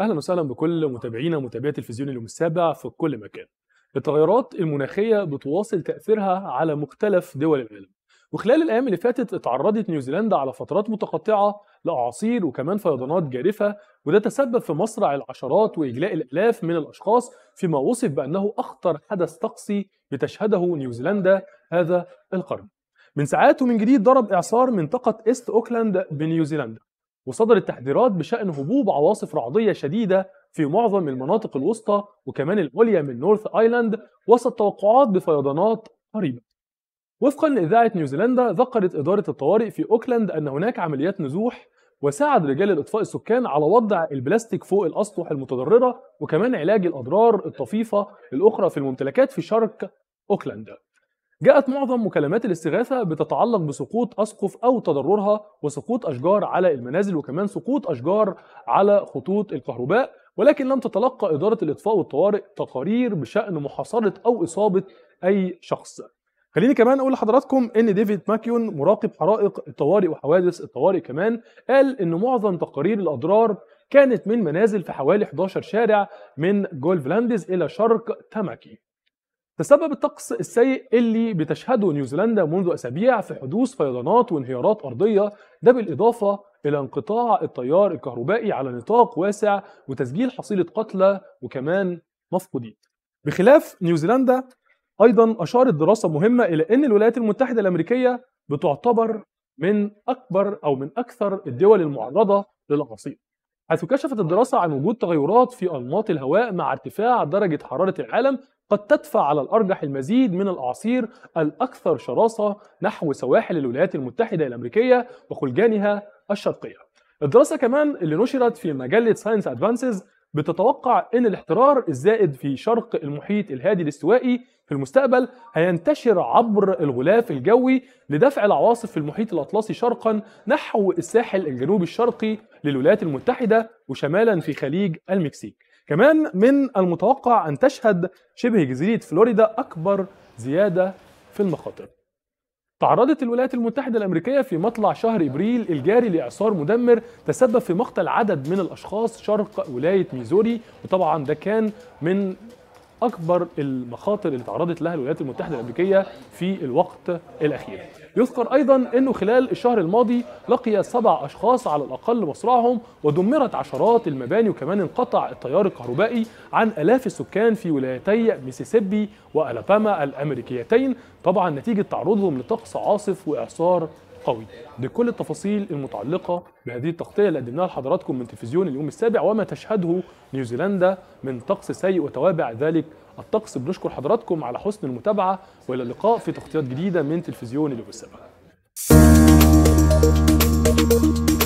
اهلا وسهلا بكل متابعينا ومتابعي تلفزيون اليوم السابع في كل مكان. التغيرات المناخيه بتواصل تاثيرها على مختلف دول العالم. وخلال الايام اللي فاتت اتعرضت نيوزيلندا على فترات متقطعه لاعاصير وكمان فيضانات جارفه وده تسبب في مصرع العشرات واجلاء الالاف من الاشخاص فيما وصف بانه اخطر حدث طقسي بتشهده نيوزيلندا هذا القرن. من ساعات ومن جديد ضرب اعصار منطقه ايست اوكلاند بنيوزيلندا وصدرت تحذيرات بشأن هبوب عواصف رعدية شديدة في معظم المناطق الوسطى وكمان العليا من نورث ايلاند وسط توقعات بفيضانات قريبة. وفقا لإذاعة نيوزيلندا ذكرت إدارة الطوارئ في أوكلاند أن هناك عمليات نزوح وساعد رجال الإطفاء السكان على وضع البلاستيك فوق الأسطح المتضررة وكمان علاج الأضرار الطفيفة الأخرى في الممتلكات في شرق أوكلاند. جاءت معظم مكالمات الاستغاثة بتتعلق بسقوط أسقف أو تضررها وسقوط أشجار على المنازل وكمان سقوط أشجار على خطوط الكهرباء ولكن لم تتلقى إدارة الإطفاء والطوارئ تقارير بشأن محاصرة أو إصابة أي شخص خليني كمان اقول لحضراتكم ان ديفيد ماكيون مراقب حرائق الطوارئ وحوادث الطوارئ كمان قال ان معظم تقارير الاضرار كانت من منازل في حوالي 11 شارع من لاندز الى شرق تاماكي تسبب الطقس السيء اللي بتشهده نيوزيلندا منذ أسابيع في حدوث فيضانات وانهيارات أرضية ده بالإضافة إلى انقطاع التيار الكهربائي على نطاق واسع وتسجيل حصيلة قتلى وكمان مفقودين بخلاف نيوزيلندا أيضا أشارت دراسة مهمة إلى أن الولايات المتحدة الأمريكية بتعتبر من أكبر أو من أكثر الدول المعرضة للأعاصير حيث كشفت الدراسة عن وجود تغيرات في أنماط الهواء مع ارتفاع درجة حرارة العالم قد تدفع على الأرجح المزيد من الأعاصير الأكثر شراسة نحو سواحل الولايات المتحدة الأمريكية وخلجانها الشرقية. الدراسة كمان اللي نشرت في مجلة ساينس أدفانسز بتتوقع ان الاحترار الزائد في شرق المحيط الهادي الاستوائي في المستقبل هينتشر عبر الغلاف الجوي لدفع العواصف في المحيط الأطلسي شرقا نحو الساحل الجنوبي الشرقي للولايات المتحدة وشمالا في خليج المكسيك كمان من المتوقع أن تشهد شبه جزيرة فلوريدا أكبر زيادة في المخاطر تعرضت الولايات المتحدة الأمريكية في مطلع شهر إبريل الجاري لإعصار مدمر تسبب في مقتل عدد من الأشخاص شرق ولاية ميزوري وطبعا ده كان من اكبر المخاطر اللي تعرضت لها الولايات المتحده الامريكيه في الوقت الاخير. يذكر ايضا انه خلال الشهر الماضي لقي سبع اشخاص على الاقل مصرعهم ودمرت عشرات المباني وكمان انقطع التيار الكهربائي عن الاف السكان في ولايتي ميسيسيبي والاباما الامريكيتين طبعا نتيجه تعرضهم لطقس عاصف واعصار قوي دي كل التفاصيل المتعلقة بهذه التغطية اللي قدمناها لحضراتكم من تلفزيون اليوم السابع وما تشهده نيوزيلندا من طقس سيء وتوابع ذلك الطقس بنشكر حضراتكم على حسن المتابعة وإلى اللقاء في تغطيات جديدة من تلفزيون اليوم السابع